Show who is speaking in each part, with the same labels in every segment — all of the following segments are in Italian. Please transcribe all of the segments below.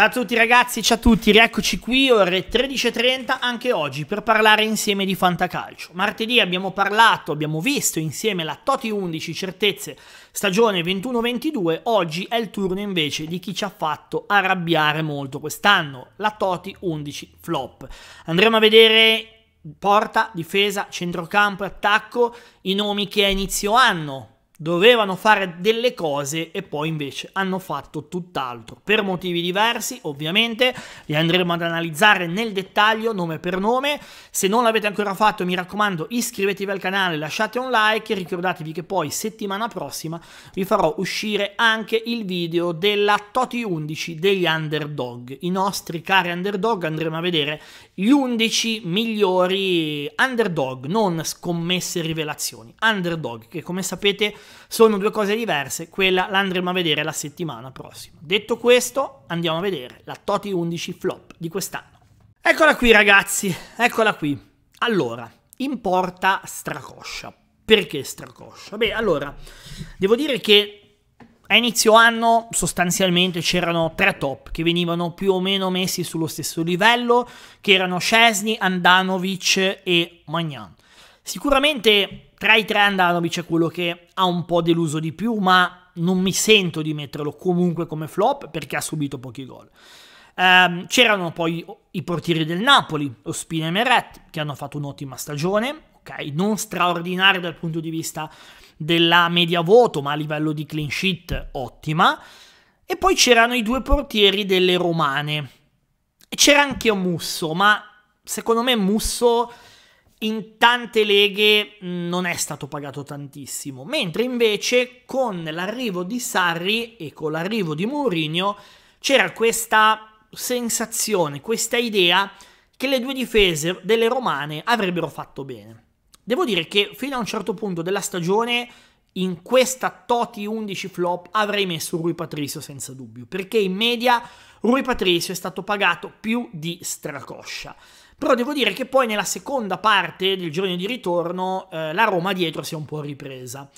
Speaker 1: Ciao a tutti ragazzi, ciao a tutti, rieccoci qui, ore 13.30 anche oggi per parlare insieme di fantacalcio. Martedì abbiamo parlato, abbiamo visto insieme la Toti 11 certezze stagione 21-22, oggi è il turno invece di chi ci ha fatto arrabbiare molto quest'anno, la Toti 11 flop. Andremo a vedere porta, difesa, centrocampo e attacco, i nomi che a inizio anno dovevano fare delle cose e poi invece hanno fatto tutt'altro. Per motivi diversi, ovviamente, li andremo ad analizzare nel dettaglio, nome per nome. Se non l'avete ancora fatto, mi raccomando, iscrivetevi al canale, lasciate un like, ricordatevi che poi settimana prossima vi farò uscire anche il video della Toti 11 degli underdog. I nostri cari underdog andremo a vedere gli 11 migliori underdog, non scommesse rivelazioni, underdog che come sapete sono due cose diverse, quella la andremo a vedere la settimana prossima. Detto questo, andiamo a vedere la Toti 11 flop di quest'anno. Eccola qui ragazzi, eccola qui. Allora, importa Stracoscia. Perché Stracoscia? Beh, allora, devo dire che a inizio anno sostanzialmente c'erano tre top che venivano più o meno messi sullo stesso livello, che erano Scesni, Andanovic e Magnan. Sicuramente tra i tre Andanovic è quello che ha un po' deluso di più, ma non mi sento di metterlo comunque come flop perché ha subito pochi gol. Ehm, c'erano poi i portieri del Napoli, Ospina e Meret, che hanno fatto un'ottima stagione, Okay, non straordinario dal punto di vista della media voto, ma a livello di clean sheet ottima. E poi c'erano i due portieri delle romane. E c'era anche Musso, ma secondo me Musso in tante leghe mm, non è stato pagato tantissimo, mentre invece con l'arrivo di Sarri e con l'arrivo di Mourinho c'era questa sensazione, questa idea che le due difese delle romane avrebbero fatto bene. Devo dire che fino a un certo punto della stagione in questa Toti 11 flop avrei messo Rui Patricio senza dubbio, perché in media Rui Patricio è stato pagato più di Stracoscia. Però devo dire che poi nella seconda parte del giorno di ritorno eh, la Roma dietro si è un po' ripresa.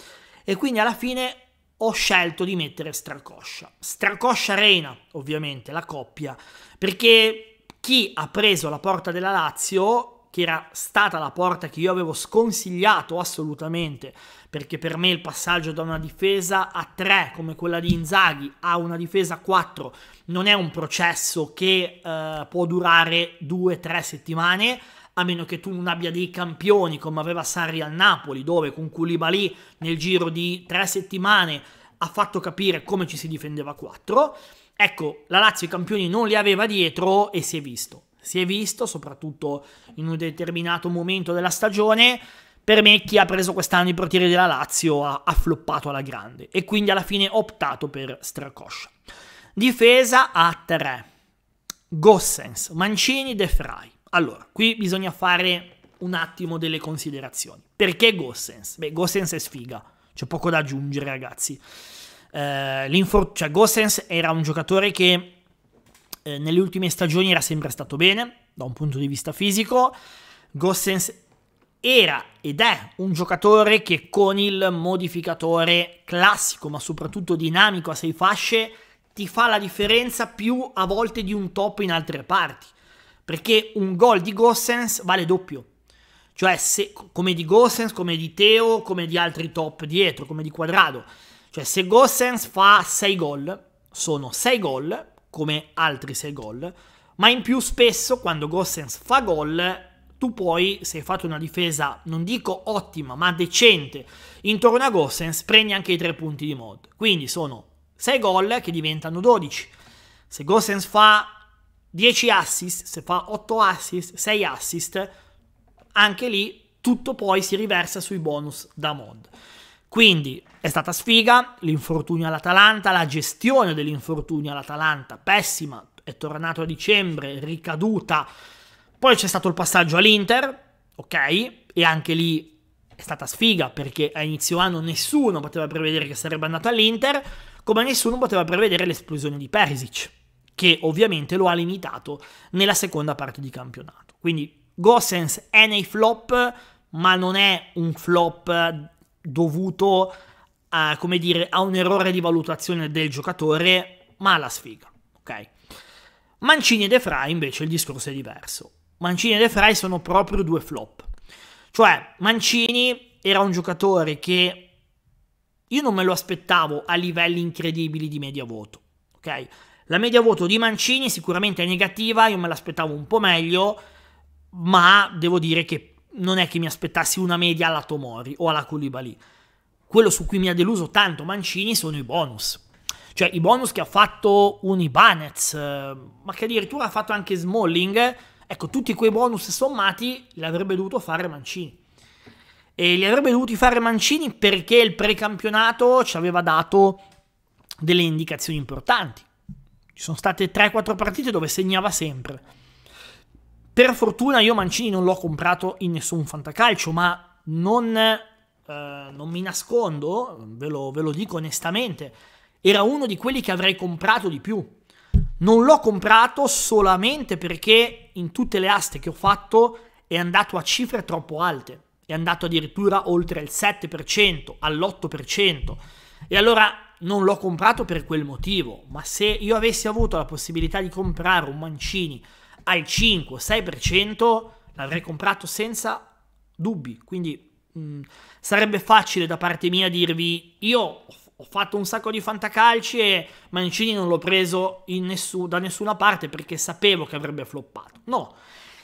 Speaker 1: E quindi alla fine ho scelto di mettere Stracoscia. Stracoscia Reina, ovviamente, la coppia, perché chi ha preso la porta della Lazio che era stata la porta che io avevo sconsigliato assolutamente, perché per me il passaggio da una difesa a 3 come quella di Inzaghi a una difesa a 4 non è un processo che eh, può durare 2-3 settimane, a meno che tu non abbia dei campioni come aveva Sarri al Napoli, dove con Koulibaly nel giro di 3 settimane ha fatto capire come ci si difendeva a 4. Ecco, la Lazio i campioni non li aveva dietro e si è visto. Si è visto, soprattutto in un determinato momento della stagione, per me chi ha preso quest'anno i portieri della Lazio ha, ha floppato alla grande e quindi alla fine ha optato per Stracoscia. Difesa a 3. Gossens, Mancini, De Frey. Allora, qui bisogna fare un attimo delle considerazioni. Perché Gossens? Beh, Gossens è sfiga, c'è poco da aggiungere ragazzi. Uh, cioè, Gossens era un giocatore che eh, nelle ultime stagioni era sempre stato bene da un punto di vista fisico. Gossens era ed è un giocatore che con il modificatore classico, ma soprattutto dinamico a sei fasce, ti fa la differenza più a volte di un top in altre parti. Perché un gol di Gossens vale doppio. Cioè, se, come di Gossens, come di Teo, come di altri top dietro, come di Quadrado. Cioè, se Gossens fa 6 gol, sono 6 gol come altri 6 gol, ma in più spesso quando Gossens fa gol tu poi, se hai fatto una difesa, non dico ottima, ma decente, intorno a Gossens, prendi anche i tre punti di mod. Quindi sono 6 gol che diventano 12. Se Gossens fa 10 assist, se fa 8 assist, 6 assist, anche lì tutto poi si riversa sui bonus da mod. Quindi è stata sfiga, l'infortunio all'Atalanta, la gestione dell'infortunio all'Atalanta, pessima, è tornato a dicembre, ricaduta. Poi c'è stato il passaggio all'Inter, ok? E anche lì è stata sfiga perché a inizio anno nessuno poteva prevedere che sarebbe andato all'Inter, come nessuno poteva prevedere l'esplosione di Perisic, che ovviamente lo ha limitato nella seconda parte di campionato. Quindi Gossens è nei flop, ma non è un flop dovuto a a, come dire, a un errore di valutazione del giocatore, ma alla sfiga, ok? Mancini e De Frey invece il discorso è diverso. Mancini e De Frey sono proprio due flop. Cioè, Mancini era un giocatore che io non me lo aspettavo a livelli incredibili di media voto, ok? La media voto di Mancini sicuramente è negativa, io me l'aspettavo un po' meglio, ma devo dire che non è che mi aspettassi una media alla Tomori o alla Koulibaly quello su cui mi ha deluso tanto Mancini sono i bonus. Cioè i bonus che ha fatto un Ibanez, eh, ma che addirittura ha fatto anche Smalling. Ecco, tutti quei bonus sommati li avrebbe dovuto fare Mancini. E li avrebbe dovuti fare Mancini perché il precampionato ci aveva dato delle indicazioni importanti. Ci sono state 3-4 partite dove segnava sempre. Per fortuna io Mancini non l'ho comprato in nessun fantacalcio, ma non eh, non mi nascondo, ve lo, ve lo dico onestamente, era uno di quelli che avrei comprato di più. Non l'ho comprato solamente perché in tutte le aste che ho fatto è andato a cifre troppo alte, è andato addirittura oltre il 7%, all'8%. E allora non l'ho comprato per quel motivo, ma se io avessi avuto la possibilità di comprare un Mancini al 5-6%, l'avrei comprato senza dubbi. Quindi Mm, sarebbe facile da parte mia dirvi io ho fatto un sacco di fantacalci e Mancini non l'ho preso nessun, da nessuna parte perché sapevo che avrebbe floppato. No,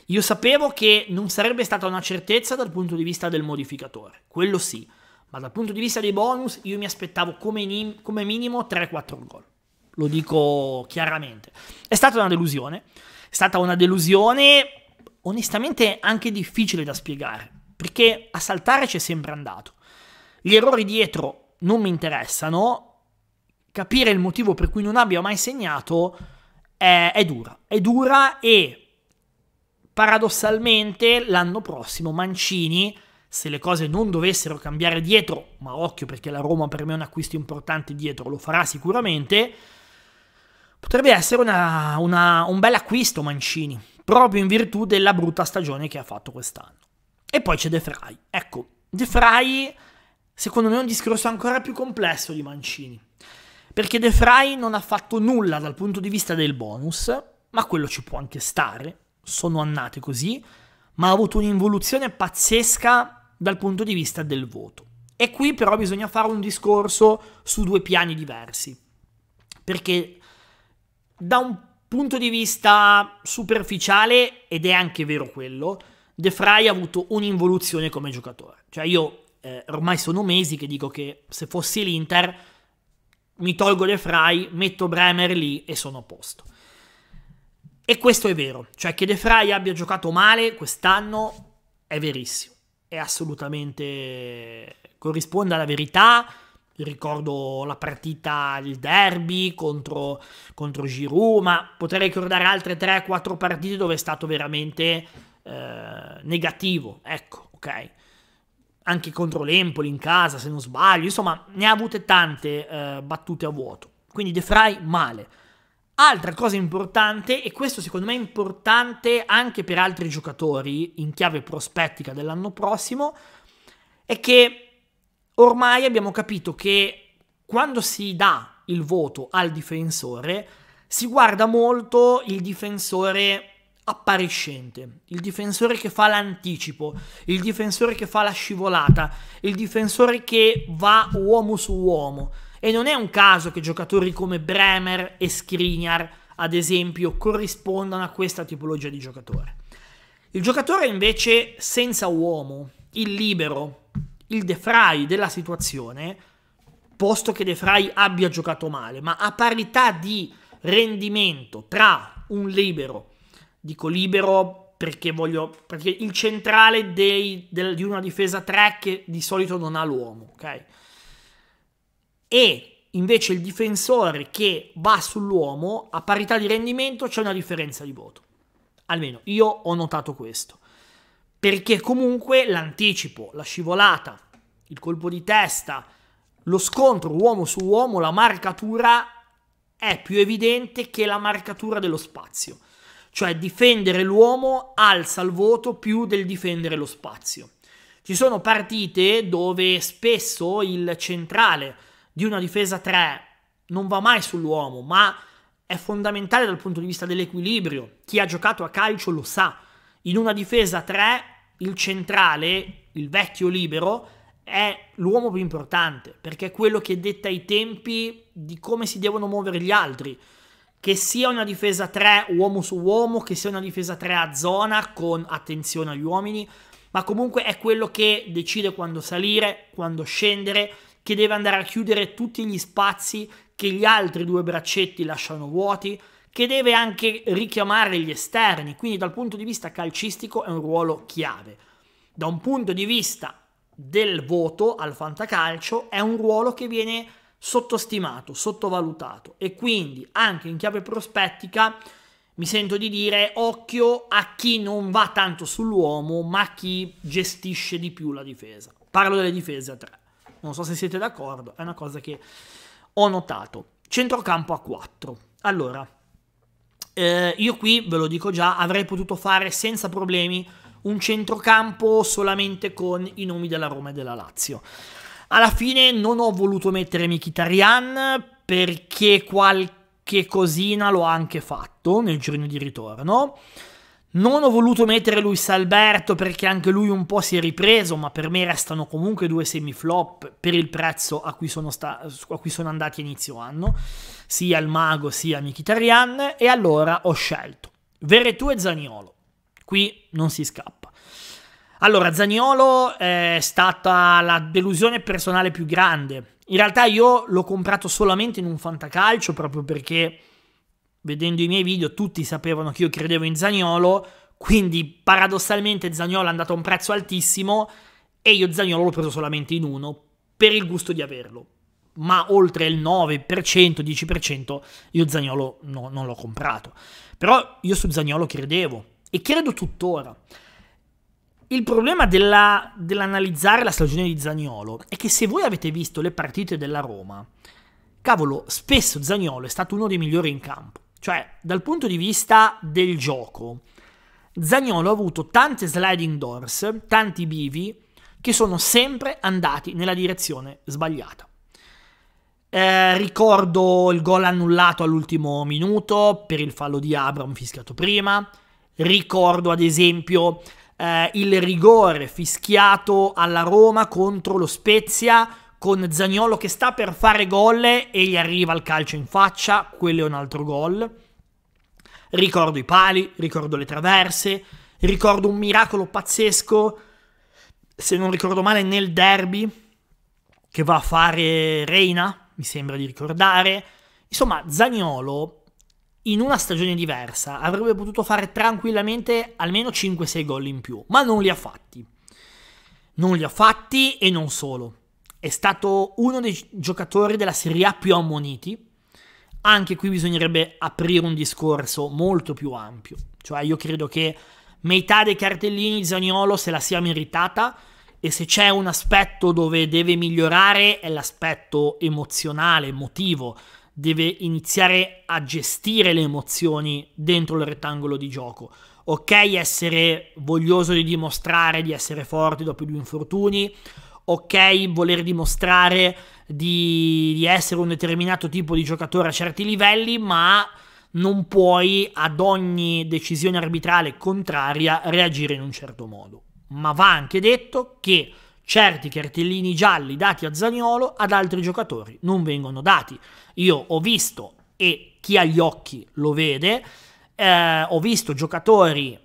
Speaker 1: io sapevo che non sarebbe stata una certezza dal punto di vista del modificatore, quello sì, ma dal punto di vista dei bonus io mi aspettavo come, come minimo 3-4 gol, lo dico chiaramente. È stata una delusione, è stata una delusione onestamente anche difficile da spiegare perché a saltare c'è sempre andato. Gli errori dietro non mi interessano, capire il motivo per cui non abbia mai segnato è, è dura, è dura e paradossalmente l'anno prossimo Mancini, se le cose non dovessero cambiare dietro, ma occhio perché la Roma per me è un acquisto importante dietro, lo farà sicuramente, potrebbe essere una, una, un bel acquisto Mancini, proprio in virtù della brutta stagione che ha fatto quest'anno. E poi c'è De Fry. Ecco, De Fry secondo me è un discorso ancora più complesso di Mancini. Perché De Fry non ha fatto nulla dal punto di vista del bonus, ma quello ci può anche stare. Sono annate così, ma ha avuto un'involuzione pazzesca dal punto di vista del voto. E qui però bisogna fare un discorso su due piani diversi. Perché da un punto di vista superficiale, ed è anche vero quello, De Frey ha avuto un'involuzione come giocatore. Cioè io eh, ormai sono mesi che dico che se fossi l'Inter mi tolgo De Frey, metto Bremer lì e sono a posto. E questo è vero, cioè che De Frey abbia giocato male quest'anno è verissimo, è assolutamente corrisponde alla verità. Ricordo la partita, il derby contro, contro Giroud, ma potrei ricordare altre 3-4 partite dove è stato veramente eh, negativo, ecco, ok? Anche contro l'Empoli in casa, se non sbaglio, insomma, ne ha avute tante eh, battute a vuoto. Quindi De Frey male. Altra cosa importante, e questo secondo me è importante anche per altri giocatori in chiave prospettica dell'anno prossimo, è che ormai abbiamo capito che quando si dà il voto al difensore si guarda molto il difensore appariscente, il difensore che fa l'anticipo, il difensore che fa la scivolata, il difensore che va uomo su uomo. E non è un caso che giocatori come Bremer e Skriniar, ad esempio, corrispondano a questa tipologia di giocatore. Il giocatore invece senza uomo, il libero, il defray della situazione, posto che defray abbia giocato male, ma a parità di rendimento tra un libero dico libero perché voglio perché il centrale dei, del, di una difesa 3 che di solito non ha l'uomo, ok? E invece il difensore che va sull'uomo a parità di rendimento c'è una differenza di voto. Almeno io ho notato questo. Perché comunque l'anticipo, la scivolata, il colpo di testa, lo scontro uomo su uomo, la marcatura è più evidente che la marcatura dello spazio cioè difendere l'uomo alza il voto più del difendere lo spazio. Ci sono partite dove spesso il centrale di una difesa 3 non va mai sull'uomo, ma è fondamentale dal punto di vista dell'equilibrio. Chi ha giocato a calcio lo sa. In una difesa 3 il centrale, il vecchio libero, è l'uomo più importante perché è quello che detta i tempi di come si devono muovere gli altri che sia una difesa 3 uomo su uomo, che sia una difesa 3 a zona con attenzione agli uomini, ma comunque è quello che decide quando salire, quando scendere, che deve andare a chiudere tutti gli spazi che gli altri due braccetti lasciano vuoti, che deve anche richiamare gli esterni, quindi dal punto di vista calcistico è un ruolo chiave. Da un punto di vista del voto al fantacalcio è un ruolo che viene sottostimato, sottovalutato e quindi anche in chiave prospettica mi sento di dire occhio a chi non va tanto sull'uomo ma a chi gestisce di più la difesa. Parlo delle difese a tre, non so se siete d'accordo, è una cosa che ho notato. Centrocampo a 4. Allora, eh, io qui ve lo dico già, avrei potuto fare senza problemi un centrocampo solamente con i nomi della Roma e della Lazio. Alla fine non ho voluto mettere Mikitarian perché qualche cosina l'ho anche fatto nel giorno di ritorno. Non ho voluto mettere Luis Alberto perché anche lui un po' si è ripreso, ma per me restano comunque due semiflop per il prezzo a cui sono, a cui sono andati inizio anno, sia il Mago sia Mikitarian. e allora ho scelto Veretù e Zaniolo. Qui non si scappa. Allora, Zagnolo eh, è stata la delusione personale più grande. In realtà io l'ho comprato solamente in un fantacalcio proprio perché vedendo i miei video tutti sapevano che io credevo in Zagnolo, quindi paradossalmente Zagnolo è andato a un prezzo altissimo e io Zagnolo l'ho preso solamente in uno per il gusto di averlo. Ma oltre il 9%, 10% io Zagnolo no, non l'ho comprato. Però io su Zagnolo credevo e credo tuttora il problema della, dell'analizzare la stagione di Zagnolo è che se voi avete visto le partite della Roma, cavolo, spesso Zagnolo è stato uno dei migliori in campo. Cioè, dal punto di vista del gioco, Zagnolo ha avuto tante sliding doors, tanti bivi, che sono sempre andati nella direzione sbagliata. Eh, ricordo il gol annullato all'ultimo minuto per il fallo di Abram fischiato prima. Ricordo ad esempio eh, il rigore fischiato alla Roma contro lo Spezia con Zagnolo che sta per fare gol e gli arriva il calcio in faccia, quello è un altro gol. Ricordo i pali, ricordo le traverse, ricordo un miracolo pazzesco, se non ricordo male, nel derby che va a fare Reina, mi sembra di ricordare. Insomma, Zagnolo in una stagione diversa avrebbe potuto fare tranquillamente almeno 5-6 gol in più, ma non li ha fatti. Non li ha fatti e non solo. È stato uno dei giocatori della Serie A più ammoniti. Anche qui bisognerebbe aprire un discorso molto più ampio. Cioè io credo che metà dei cartellini Zaniolo se la sia meritata e se c'è un aspetto dove deve migliorare è l'aspetto emozionale, emotivo, deve iniziare a gestire le emozioni dentro il rettangolo di gioco. Ok essere voglioso di dimostrare di essere forte dopo due infortuni, ok voler dimostrare di, di essere un determinato tipo di giocatore a certi livelli, ma non puoi ad ogni decisione arbitrale contraria reagire in un certo modo. Ma va anche detto che Certi cartellini gialli dati a Zaniolo ad altri giocatori non vengono dati. Io ho visto, e chi ha gli occhi lo vede, eh, ho visto giocatori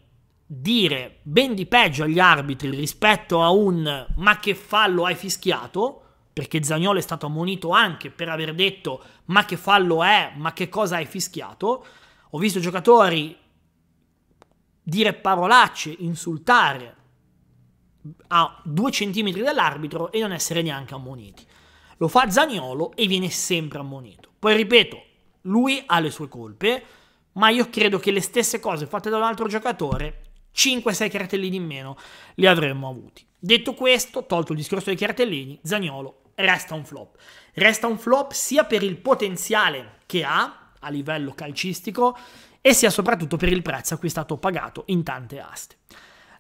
Speaker 1: dire ben di peggio agli arbitri rispetto a un ma che fallo hai fischiato, perché Zagnolo è stato ammonito anche per aver detto ma che fallo è, ma che cosa hai fischiato. Ho visto giocatori dire parolacce, insultare a due centimetri dall'arbitro e non essere neanche ammoniti. Lo fa Zaniolo e viene sempre ammonito. Poi ripeto, lui ha le sue colpe, ma io credo che le stesse cose fatte da un altro giocatore, 5-6 cartellini in meno, li avremmo avuti. Detto questo, tolto il discorso dei cartellini, Zaniolo resta un flop. Resta un flop sia per il potenziale che ha a livello calcistico e sia soprattutto per il prezzo a cui è stato pagato in tante aste.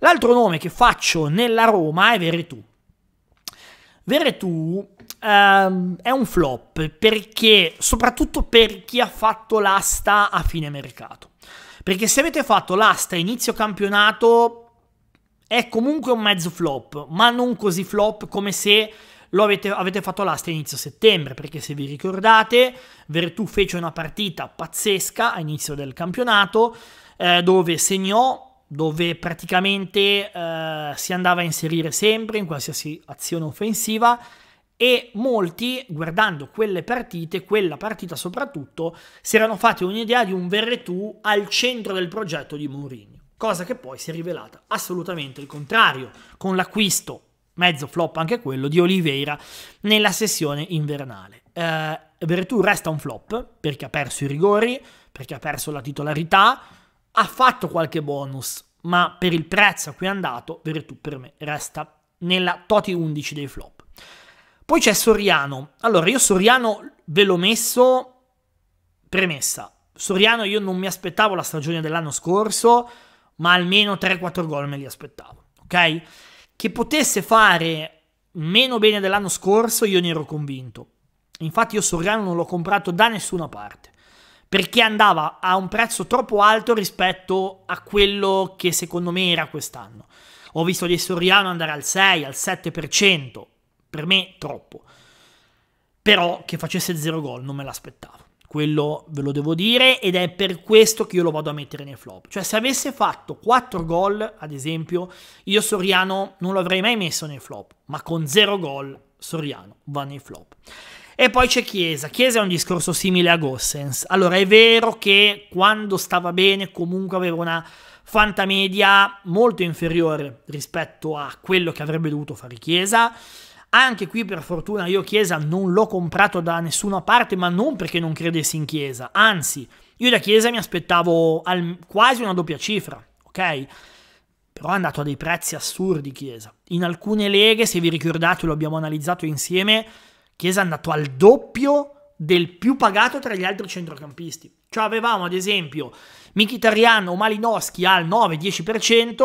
Speaker 1: L'altro nome che faccio nella Roma è Veretù. Veretù ehm, è un flop perché, soprattutto per chi ha fatto l'asta a fine mercato. Perché se avete fatto l'asta a inizio campionato è comunque un mezzo flop, ma non così flop come se lo avete, avete fatto l'asta a inizio settembre. Perché se vi ricordate, Veretù fece una partita pazzesca a inizio del campionato eh, dove segnò dove praticamente eh, si andava a inserire sempre in qualsiasi azione offensiva e molti, guardando quelle partite, quella partita soprattutto, si erano fatti un'idea di un Verretù al centro del progetto di Mourinho, cosa che poi si è rivelata assolutamente il contrario, con l'acquisto, mezzo flop anche quello, di Oliveira nella sessione invernale. Eh, Verretù resta un flop perché ha perso i rigori, perché ha perso la titolarità, ha fatto qualche bonus, ma per il prezzo a cui è andato, Veretù per me resta nella Toti 11 dei flop. Poi c'è Soriano. Allora, io Soriano ve l'ho messo premessa. Soriano io non mi aspettavo la stagione dell'anno scorso, ma almeno 3-4 gol me li aspettavo, ok? Che potesse fare meno bene dell'anno scorso, io ne ero convinto. Infatti io Soriano non l'ho comprato da nessuna parte perché andava a un prezzo troppo alto rispetto a quello che secondo me era quest'anno. Ho visto di Soriano andare al 6, al 7%, per me troppo. Però che facesse 0 gol non me l'aspettavo. Quello ve lo devo dire ed è per questo che io lo vado a mettere nei flop. Cioè se avesse fatto 4 gol, ad esempio, io Soriano non lo avrei mai messo nei flop, ma con 0 gol Soriano va nei flop. E poi c'è Chiesa. Chiesa è un discorso simile a Gossens. Allora, è vero che quando stava bene comunque aveva una fantamedia molto inferiore rispetto a quello che avrebbe dovuto fare Chiesa. Anche qui per fortuna io Chiesa non l'ho comprato da nessuna parte, ma non perché non credessi in Chiesa. Anzi, io da Chiesa mi aspettavo al, quasi una doppia cifra, ok? Però è andato a dei prezzi assurdi Chiesa. In alcune leghe, se vi ricordate, lo abbiamo analizzato insieme, Chiesa è andato al doppio del più pagato tra gli altri centrocampisti. Cioè avevamo ad esempio Mkhitaryan o Malinowski al 9-10%,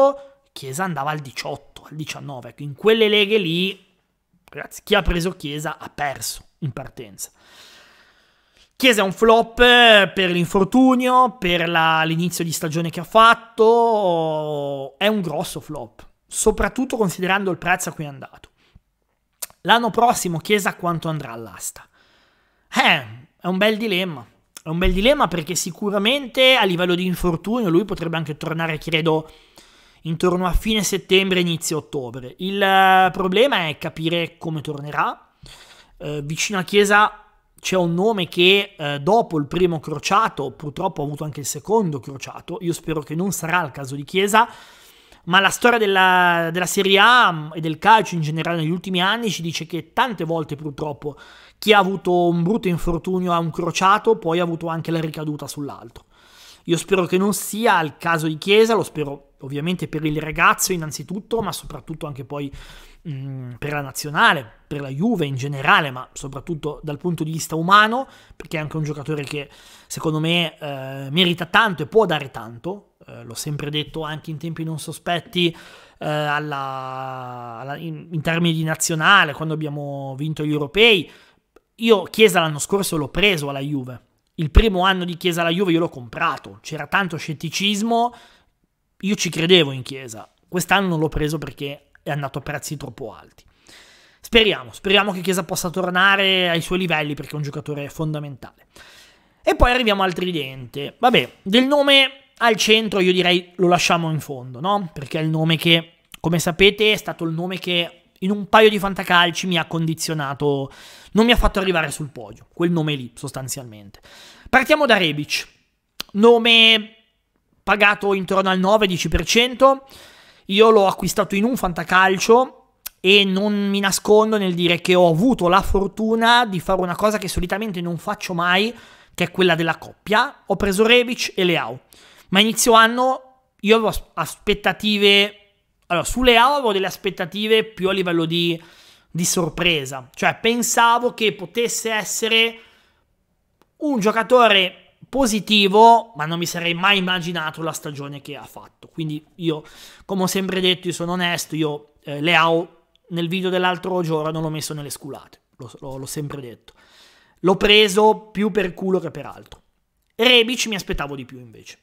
Speaker 1: Chiesa andava al 18, al 19. Ecco, in quelle leghe lì, ragazzi, chi ha preso Chiesa ha perso in partenza. Chiesa è un flop eh, per l'infortunio, per la, l'inizio di stagione che ha fatto, è un grosso flop, soprattutto considerando il prezzo a cui è andato. L'anno prossimo Chiesa quanto andrà all'asta? Eh, è un bel dilemma. È un bel dilemma perché sicuramente a livello di infortunio lui potrebbe anche tornare, credo, intorno a fine settembre, inizio ottobre. Il eh, problema è capire come tornerà. Eh, vicino a Chiesa c'è un nome che eh, dopo il primo crociato, purtroppo ha avuto anche il secondo crociato, io spero che non sarà il caso di Chiesa, ma la storia della, della Serie A mm, e del calcio in generale negli ultimi anni ci dice che tante volte purtroppo chi ha avuto un brutto infortunio a un crociato poi ha avuto anche la ricaduta sull'altro. Io spero che non sia il caso di Chiesa, lo spero ovviamente per il ragazzo innanzitutto, ma soprattutto anche poi mh, mm, per la nazionale, per la Juve in generale, ma soprattutto dal punto di vista umano, perché è anche un giocatore che secondo me eh, merita tanto e può dare tanto. Eh, l'ho sempre detto anche in tempi non sospetti eh, alla, alla, in, in termini di nazionale, quando abbiamo vinto gli europei. Io Chiesa l'anno scorso l'ho preso alla Juve. Il primo anno di Chiesa alla Juve io l'ho comprato. C'era tanto scetticismo io ci credevo in Chiesa, quest'anno non l'ho preso perché è andato a prezzi troppo alti. Speriamo, speriamo che Chiesa possa tornare ai suoi livelli perché è un giocatore fondamentale. E poi arriviamo al tridente. Vabbè, del nome al centro io direi lo lasciamo in fondo, no? Perché è il nome che, come sapete, è stato il nome che in un paio di fantacalci mi ha condizionato, non mi ha fatto arrivare sul podio, quel nome lì sostanzialmente. Partiamo da Rebic, nome pagato intorno al 9-10%. Io l'ho acquistato in un fantacalcio e non mi nascondo nel dire che ho avuto la fortuna di fare una cosa che solitamente non faccio mai, che è quella della coppia. Ho preso Rebic e Leao. Ma inizio anno io avevo aspettative. Allora, su Leao avevo delle aspettative più a livello di, di sorpresa. Cioè, pensavo che potesse essere un giocatore positivo, ma non mi sarei mai immaginato la stagione che ha fatto. Quindi io, come ho sempre detto, io sono onesto, io eh, Leao nel video dell'altro giorno non l'ho messo nelle sculate, l'ho, sempre detto. L'ho preso più per culo che per altro. Rebic mi aspettavo di più invece.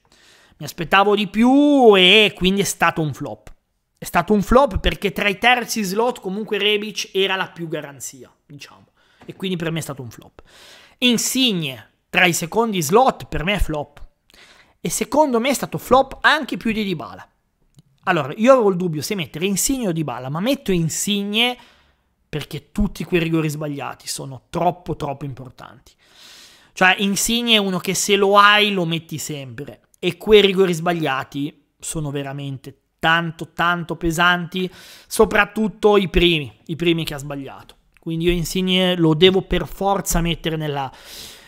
Speaker 1: Mi aspettavo di più e quindi è stato un flop. È stato un flop perché tra i terzi slot comunque Rebic era la più garanzia, diciamo. E quindi per me è stato un flop. Insigne, tra i secondi slot per me è flop. E secondo me è stato flop anche più di Dybala. Allora, io avevo il dubbio se mettere Insigne o Dybala, ma metto Insigne perché tutti quei rigori sbagliati sono troppo troppo importanti. Cioè, Insigne è uno che se lo hai lo metti sempre e quei rigori sbagliati sono veramente tanto tanto pesanti, soprattutto i primi, i primi che ha sbagliato. Quindi io Insigne lo devo per forza mettere nella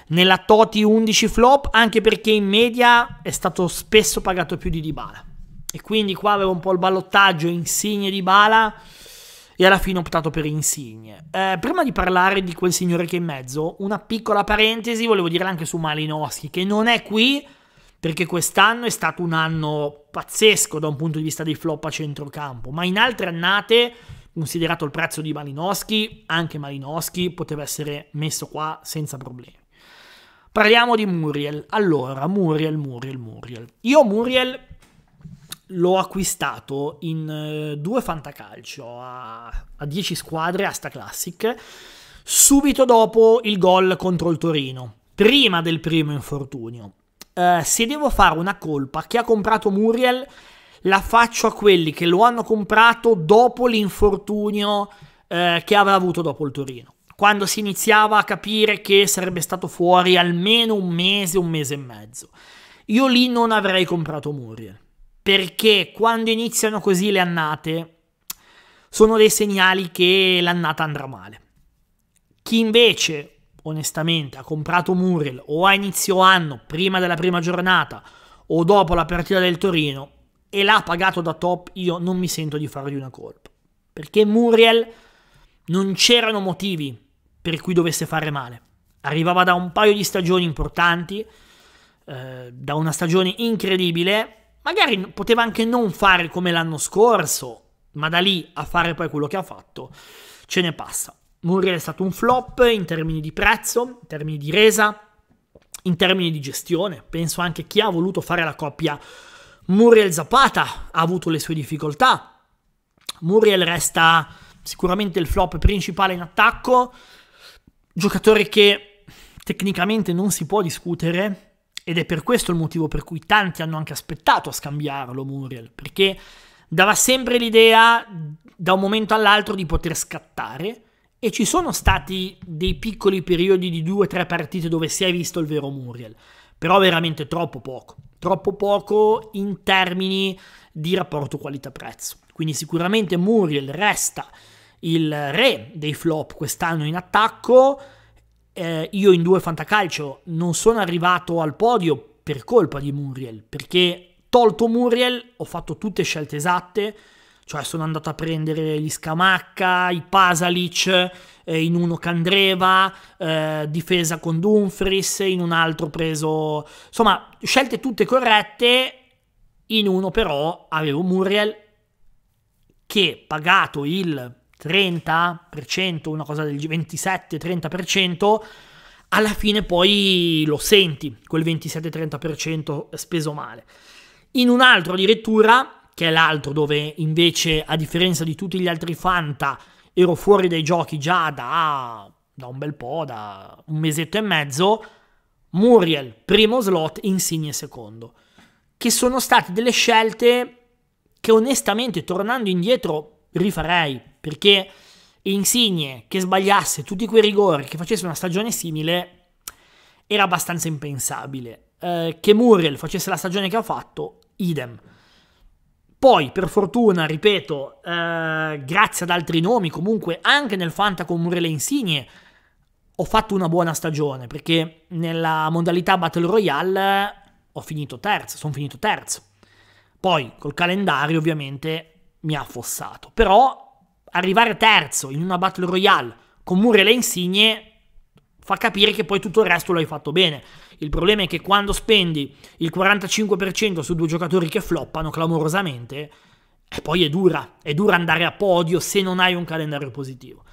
Speaker 1: nella Toti 11 flop, anche perché in media è stato spesso pagato più di Dybala. E quindi qua avevo un po' il ballottaggio Insigne di Bala e alla fine ho optato per Insigne. Eh, prima di parlare di quel signore che è in mezzo, una piccola parentesi volevo dire anche su Malinowski, che non è qui perché quest'anno è stato un anno pazzesco da un punto di vista dei flop a centrocampo, ma in altre annate, considerato il prezzo di Malinowski, anche Malinowski poteva essere messo qua senza problemi. Parliamo di Muriel. Allora, Muriel, Muriel, Muriel. Io Muriel l'ho acquistato in eh, due fantacalcio a, a 10 squadre a sta classic subito dopo il gol contro il Torino, prima del primo infortunio. Eh, se devo fare una colpa chi ha comprato Muriel, la faccio a quelli che lo hanno comprato dopo l'infortunio eh, che aveva avuto dopo il Torino quando si iniziava a capire che sarebbe stato fuori almeno un mese, un mese e mezzo. Io lì non avrei comprato Muriel, perché quando iniziano così le annate sono dei segnali che l'annata andrà male. Chi invece, onestamente, ha comprato Muriel o a inizio anno, prima della prima giornata o dopo la partita del Torino, e l'ha pagato da top, io non mi sento di fargli una colpa. Perché Muriel non c'erano motivi per cui dovesse fare male. Arrivava da un paio di stagioni importanti, eh, da una stagione incredibile, magari poteva anche non fare come l'anno scorso, ma da lì a fare poi quello che ha fatto, ce ne passa. Muriel è stato un flop in termini di prezzo, in termini di resa, in termini di gestione. Penso anche chi ha voluto fare la coppia Muriel Zapata ha avuto le sue difficoltà. Muriel resta sicuramente il flop principale in attacco, giocatore che tecnicamente non si può discutere ed è per questo il motivo per cui tanti hanno anche aspettato a scambiarlo Muriel, perché dava sempre l'idea da un momento all'altro di poter scattare e ci sono stati dei piccoli periodi di due o tre partite dove si è visto il vero Muriel, però veramente troppo poco, troppo poco in termini di rapporto qualità-prezzo. Quindi sicuramente Muriel resta il re dei flop quest'anno in attacco. Eh, io in due fantacalcio non sono arrivato al podio per colpa di Muriel, perché tolto Muriel ho fatto tutte scelte esatte, cioè sono andato a prendere gli Scamacca, i Pasalic, eh, in uno Candreva, eh, difesa con Dumfries, in un altro preso... Insomma, scelte tutte corrette, in uno però avevo Muriel che pagato il 30%, una cosa del 27-30%, alla fine poi lo senti, quel 27-30% speso male. In un altro addirittura, che è l'altro dove invece a differenza di tutti gli altri Fanta ero fuori dai giochi già da, da un bel po', da un mesetto e mezzo, Muriel primo slot, Insigne secondo, che sono state delle scelte che onestamente tornando indietro rifarei perché Insigne che sbagliasse tutti quei rigori, che facesse una stagione simile, era abbastanza impensabile. Eh, che Muriel facesse la stagione che ha fatto, idem. Poi, per fortuna, ripeto, eh, grazie ad altri nomi, comunque anche nel Fanta con Muriel e Insigne, ho fatto una buona stagione, perché nella modalità Battle Royale ho finito terzo, sono finito terzo. Poi, col calendario, ovviamente, mi ha affossato. Però arrivare terzo in una Battle Royale con Mure e le insigne fa capire che poi tutto il resto lo hai fatto bene. Il problema è che quando spendi il 45% su due giocatori che floppano clamorosamente, e eh, poi è dura, è dura andare a podio se non hai un calendario positivo.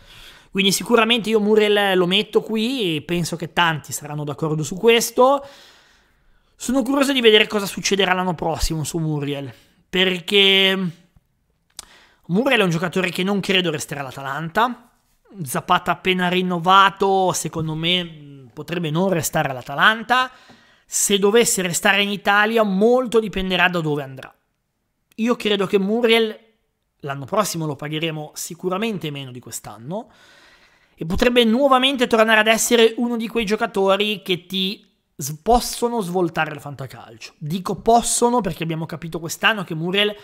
Speaker 1: Quindi sicuramente io Murel lo metto qui, e penso che tanti saranno d'accordo su questo. Sono curioso di vedere cosa succederà l'anno prossimo su Muriel, perché Murel è un giocatore che non credo resterà all'Atalanta. Zapata appena rinnovato, secondo me mm, potrebbe non restare all'Atalanta. Se dovesse restare in Italia, molto dipenderà da dove andrà. Io credo che Muriel l'anno prossimo lo pagheremo sicuramente meno di quest'anno e potrebbe nuovamente tornare ad essere uno di quei giocatori che ti possono svoltare il fantacalcio. Dico possono perché abbiamo capito quest'anno che Muriel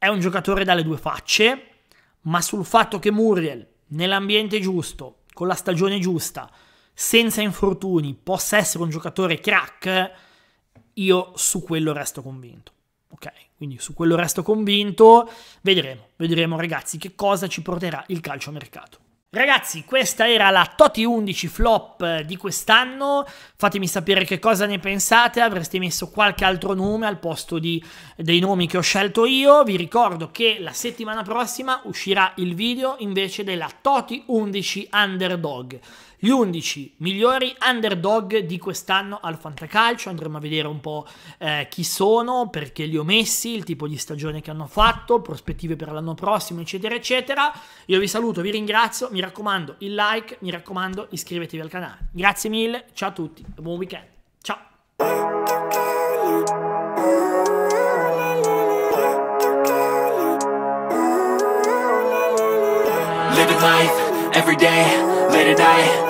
Speaker 1: è un giocatore dalle due facce, ma sul fatto che Muriel, nell'ambiente giusto, con la stagione giusta, senza infortuni, possa essere un giocatore crack, io su quello resto convinto. Ok, quindi su quello resto convinto, vedremo, vedremo ragazzi che cosa ci porterà il calcio mercato. Ragazzi, questa era la Toti 11 flop di quest'anno, fatemi sapere che cosa ne pensate, avreste messo qualche altro nome al posto di, dei nomi che ho scelto io, vi ricordo che la settimana prossima uscirà il video invece della Toti 11 Underdog gli 11 migliori underdog di quest'anno al Fantacalcio. Andremo a vedere un po' eh, chi sono, perché li ho messi, il tipo di stagione che hanno fatto, prospettive per l'anno prossimo, eccetera, eccetera. Io vi saluto, vi ringrazio, mi raccomando il like, mi raccomando iscrivetevi al canale. Grazie mille, ciao a tutti e buon weekend. Ciao! living life every day, late at night.